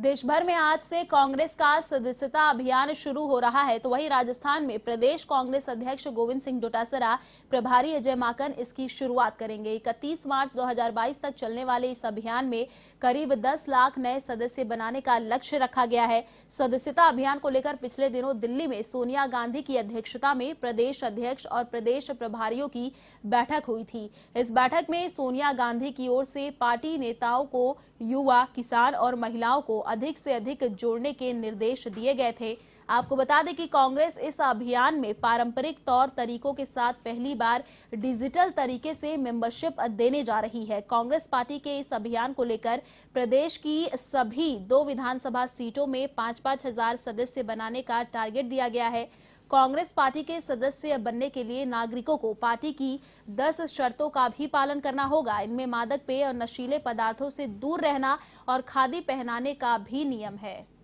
देश भर में आज से कांग्रेस का सदस्यता अभियान शुरू हो रहा है तो वहीं राजस्थान में प्रदेश कांग्रेस अध्यक्ष गोविंद सिंह डोटासरा प्रभारी अजय माकन इसकी शुरुआत करेंगे 31 मार्च 2022 तक चलने वाले इस अभियान में करीब 10 लाख नए सदस्य बनाने का लक्ष्य रखा गया है सदस्यता अभियान को लेकर पिछले दिनों दिल्ली में सोनिया गांधी की अध्यक्षता में प्रदेश अध्यक्ष और प्रदेश प्रभारियों की बैठक हुई थी इस बैठक में सोनिया गांधी की ओर से पार्टी नेताओं को युवा किसान और महिलाओं को अधिक से अधिक जोड़ने के निर्देश दिए गए थे आपको बता दें कि कांग्रेस इस अभियान में पारंपरिक तौर तरीकों के साथ पहली बार डिजिटल तरीके से मेंबरशिप देने जा रही है कांग्रेस पार्टी के इस अभियान को लेकर प्रदेश की सभी दो विधानसभा सीटों में पांच पांच हजार सदस्य बनाने का टारगेट दिया गया है कांग्रेस पार्टी के सदस्य बनने के लिए नागरिकों को पार्टी की 10 शर्तों का भी पालन करना होगा इनमें मादक पेय और नशीले पदार्थों से दूर रहना और खादी पहनाने का भी नियम है